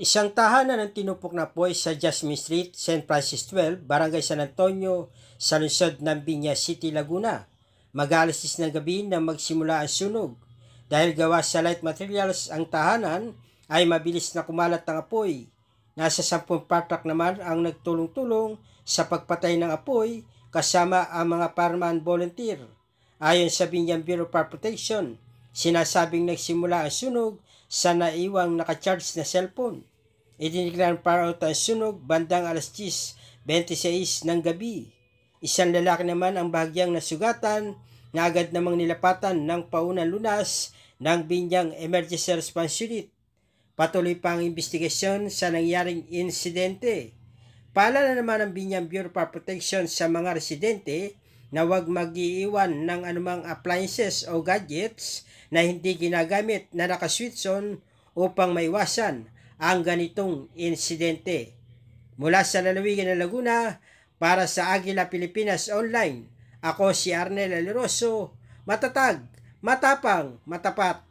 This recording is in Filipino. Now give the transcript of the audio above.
Isang tahanan ng tinupok na poy sa Jasmine Street, St. Francis 12, Barangay San Antonio, sa lungsod ng Binya City, Laguna. Mag-alas ng gabi na magsimula ang sunog. Dahil gawa sa light materials ang tahanan, ay mabilis na kumalat ng apoy. Nasa 10 patak naman ang nagtulong-tulong sa pagpatay ng apoy kasama ang mga parman volunteer. Ayon sa Binyan Bureau of Protection, sinasabing nagsimula ang sunog sa naiwang nakacharge na cellphone. Idiniklaran para ang sunog bandang alas 10.26 ng gabi. Isang lalaki naman ang bahagyang nasugatan na agad namang nilapatan ng paunang lunas ng binyang emergency response unit. Patuloy pa ang investigasyon sa nangyaring insidente. Paalala naman ng Binyang Bureau of Protection sa mga residente na huwag mag-iiwan ng anumang appliances o gadgets na hindi ginagamit na nakaswitch on upang maiwasan ang ganitong insidente. Mula sa lalawigan ng Laguna, para sa Agila Pilipinas Online, ako si Arnel Aliroso, matatag, matapang, matapat.